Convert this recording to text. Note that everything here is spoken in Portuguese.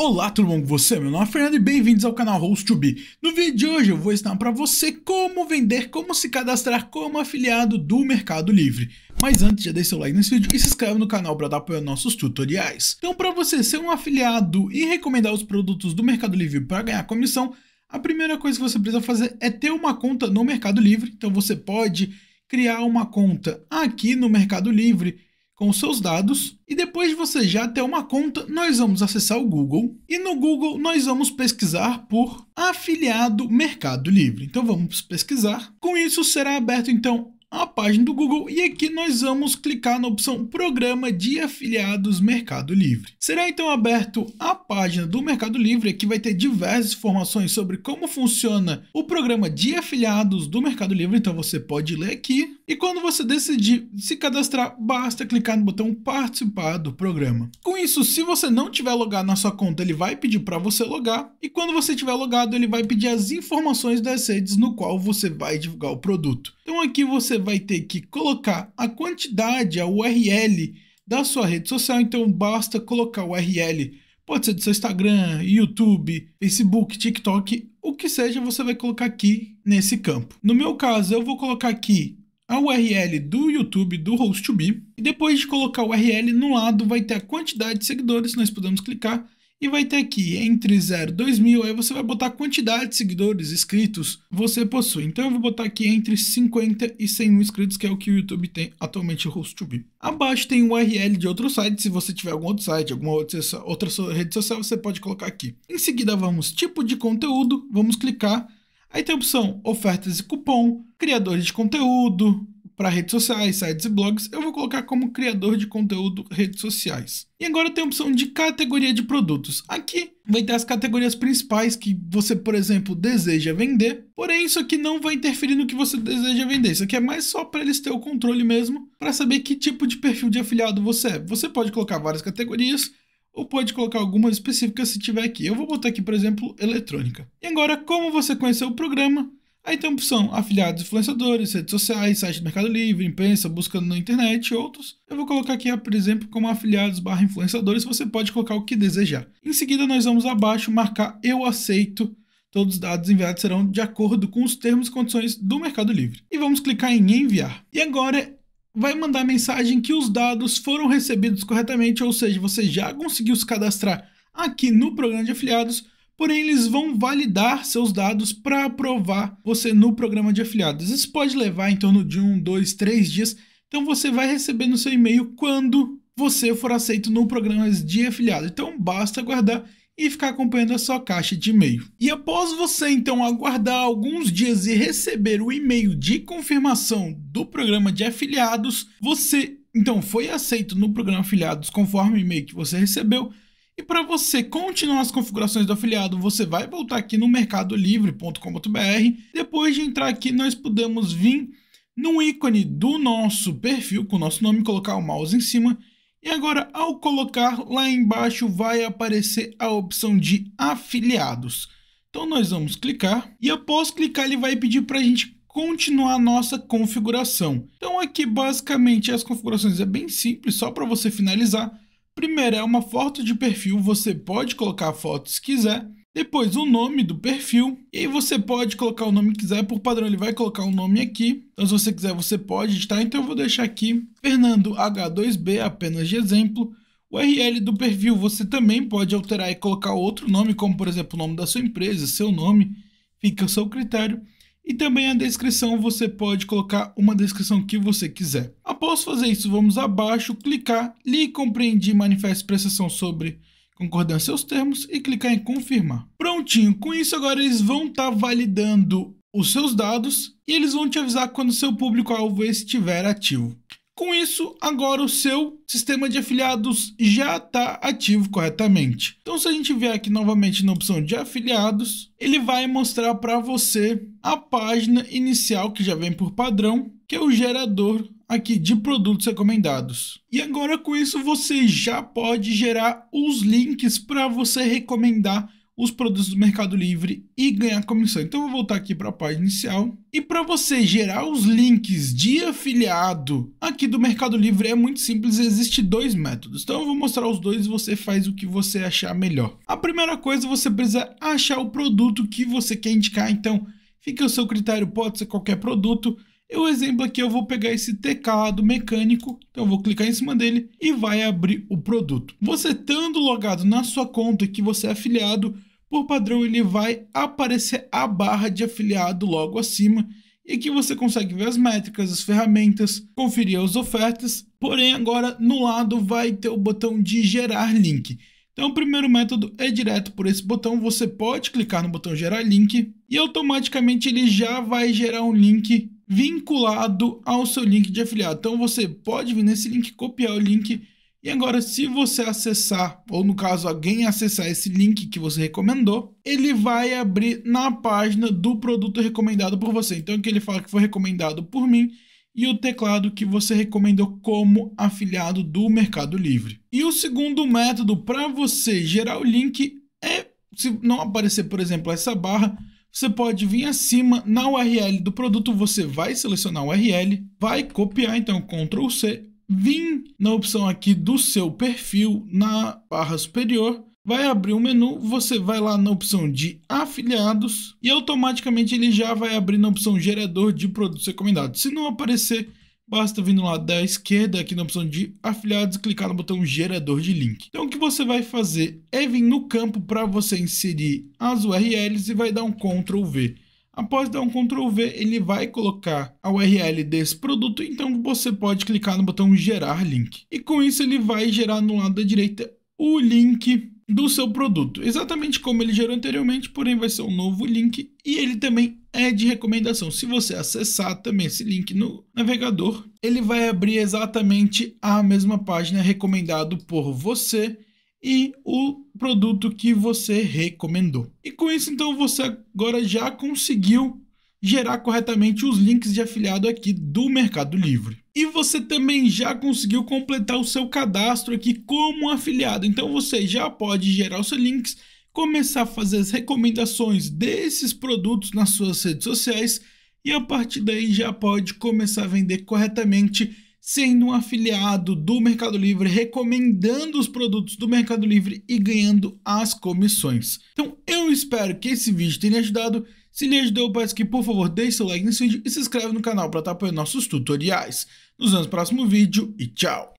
Olá tudo bom com você? Meu nome é Fernando e bem-vindos ao canal host 2 No vídeo de hoje eu vou ensinar para você como vender, como se cadastrar como afiliado do Mercado Livre. Mas antes, já deixa seu like nesse vídeo e se inscreve no canal para dar apoio aos nossos tutoriais. Então para você ser um afiliado e recomendar os produtos do Mercado Livre para ganhar comissão, a primeira coisa que você precisa fazer é ter uma conta no Mercado Livre. Então você pode criar uma conta aqui no Mercado Livre, com seus dados e depois de você já ter uma conta, nós vamos acessar o Google e no Google nós vamos pesquisar por afiliado Mercado Livre. Então vamos pesquisar. Com isso será aberto então a página do Google e aqui nós vamos clicar na opção Programa de Afiliados Mercado Livre. Será então aberto a página do Mercado Livre, aqui vai ter diversas informações sobre como funciona o programa de afiliados do Mercado Livre, então você pode ler aqui. E quando você decidir se cadastrar, basta clicar no botão Participar do programa. Com isso, se você não tiver logado na sua conta, ele vai pedir para você logar. E quando você tiver logado, ele vai pedir as informações das redes no qual você vai divulgar o produto. Então aqui você vai ter que colocar a quantidade, a URL da sua rede social. Então basta colocar o URL pode ser do seu Instagram, YouTube, Facebook, TikTok, o que seja, você vai colocar aqui nesse campo. No meu caso, eu vou colocar aqui a URL do YouTube do Host2Be. E depois de colocar a URL no lado, vai ter a quantidade de seguidores, nós podemos clicar e vai ter aqui entre 0 e 2000, aí você vai botar a quantidade de seguidores inscritos você possui. Então eu vou botar aqui entre 50 e 100 mil inscritos, que é o que o YouTube tem atualmente Host2Be. Abaixo tem o URL de outro site, se você tiver algum outro site, alguma outra, outra rede social, você pode colocar aqui. Em seguida vamos tipo de conteúdo, vamos clicar Aí tem a opção ofertas e cupom, criadores de conteúdo para redes sociais, sites e blogs. Eu vou colocar como criador de conteúdo redes sociais. E agora tem a opção de categoria de produtos. Aqui vai ter as categorias principais que você, por exemplo, deseja vender. Porém, isso aqui não vai interferir no que você deseja vender. Isso aqui é mais só para eles ter o controle mesmo, para saber que tipo de perfil de afiliado você é. Você pode colocar várias categorias ou pode colocar algumas específicas se tiver aqui. Eu vou botar aqui, por exemplo, eletrônica. E agora, como você conheceu o programa? Aí tem a opção afiliados, influenciadores, redes sociais, site do Mercado Livre, imprensa, buscando na internet e outros. Eu vou colocar aqui, ah, por exemplo, como afiliados barra influenciadores, você pode colocar o que desejar. Em seguida, nós vamos abaixo marcar eu aceito. Todos os dados enviados serão de acordo com os termos e condições do Mercado Livre. E vamos clicar em enviar. E agora vai mandar mensagem que os dados foram recebidos corretamente, ou seja, você já conseguiu se cadastrar aqui no programa de afiliados, porém eles vão validar seus dados para aprovar você no programa de afiliados. Isso pode levar em torno de um, dois, três dias, então você vai receber no seu e-mail quando você for aceito no programa de afiliados. Então basta aguardar e ficar acompanhando a sua caixa de e-mail. E após você então aguardar alguns dias e receber o e-mail de confirmação do programa de afiliados, você então foi aceito no programa afiliados conforme o e-mail que você recebeu. E para você continuar as configurações do afiliado, você vai voltar aqui no mercadolivre.com.br. Depois de entrar aqui, nós podemos vir no ícone do nosso perfil com o nosso nome, colocar o mouse em cima e agora, ao colocar lá embaixo, vai aparecer a opção de afiliados. Então, nós vamos clicar e após clicar, ele vai pedir para a gente continuar a nossa configuração. Então, aqui basicamente as configurações é bem simples, só para você finalizar. Primeiro é uma foto de perfil, você pode colocar a foto se quiser depois o nome do perfil, e aí você pode colocar o nome que quiser, por padrão ele vai colocar o um nome aqui, então se você quiser você pode editar, tá? então eu vou deixar aqui Fernando H2B apenas de exemplo, o URL do perfil você também pode alterar e colocar outro nome, como por exemplo o nome da sua empresa, seu nome, fica ao seu critério. E também a descrição, você pode colocar uma descrição que você quiser. Após fazer isso, vamos abaixo, clicar, li compreendi manifesto prestação sobre concordar seus termos e clicar em confirmar. Prontinho, com isso agora eles vão estar tá validando os seus dados e eles vão te avisar quando seu público-alvo estiver ativo. Com isso, agora o seu sistema de afiliados já está ativo corretamente. Então, se a gente vier aqui novamente na opção de afiliados, ele vai mostrar para você a página inicial que já vem por padrão, que é o gerador aqui de produtos recomendados. E agora com isso você já pode gerar os links para você recomendar os produtos do Mercado Livre e ganhar comissão. Então eu vou voltar aqui para a página inicial. E para você gerar os links de afiliado aqui do Mercado Livre é muito simples, existe dois métodos. Então eu vou mostrar os dois e você faz o que você achar melhor. A primeira coisa você precisa achar o produto que você quer indicar, então fica ao seu critério, pode ser qualquer produto. E o exemplo aqui, eu vou pegar esse teclado mecânico, então eu vou clicar em cima dele e vai abrir o produto. Você estando logado na sua conta que você é afiliado, por padrão ele vai aparecer a barra de afiliado logo acima e aqui você consegue ver as métricas, as ferramentas, conferir as ofertas, porém agora no lado vai ter o botão de gerar link. Então o primeiro método é direto por esse botão, você pode clicar no botão gerar link e automaticamente ele já vai gerar um link vinculado ao seu link de afiliado. Então você pode vir nesse link, copiar o link e agora se você acessar, ou no caso alguém acessar esse link que você recomendou, ele vai abrir na página do produto recomendado por você. Então que ele fala que foi recomendado por mim e o teclado que você recomendou como afiliado do Mercado Livre. E o segundo método para você gerar o link é se não aparecer, por exemplo, essa barra, você pode vir acima na URL do produto, você vai selecionar a URL, vai copiar então Ctrl C, vir na opção aqui do seu perfil na barra superior, vai abrir um menu, você vai lá na opção de afiliados e automaticamente ele já vai abrir na opção gerador de produtos recomendados. Se não aparecer, Basta vir no lado da esquerda, aqui na opção de afiliados, clicar no botão gerador de link. Então o que você vai fazer é vir no campo para você inserir as URLs e vai dar um Ctrl V. Após dar um Ctrl V, ele vai colocar a URL desse produto, então você pode clicar no botão gerar link. E com isso ele vai gerar no lado da direita o link do seu produto, exatamente como ele gerou anteriormente, porém vai ser um novo link e ele também é de recomendação. Se você acessar também esse link no navegador, ele vai abrir exatamente a mesma página recomendado por você e o produto que você recomendou. E com isso então você agora já conseguiu gerar corretamente os links de afiliado aqui do Mercado Livre. E você também já conseguiu completar o seu cadastro aqui como afiliado. Então você já pode gerar os seus links, começar a fazer as recomendações desses produtos nas suas redes sociais e a partir daí já pode começar a vender corretamente sendo um afiliado do Mercado Livre, recomendando os produtos do Mercado Livre e ganhando as comissões. Então eu espero que esse vídeo tenha ajudado. Se lhe ajudou, peço que por favor deixe seu like nesse vídeo e se inscreve no canal para estar apoiando nossos tutoriais nos no próximo vídeo e tchau!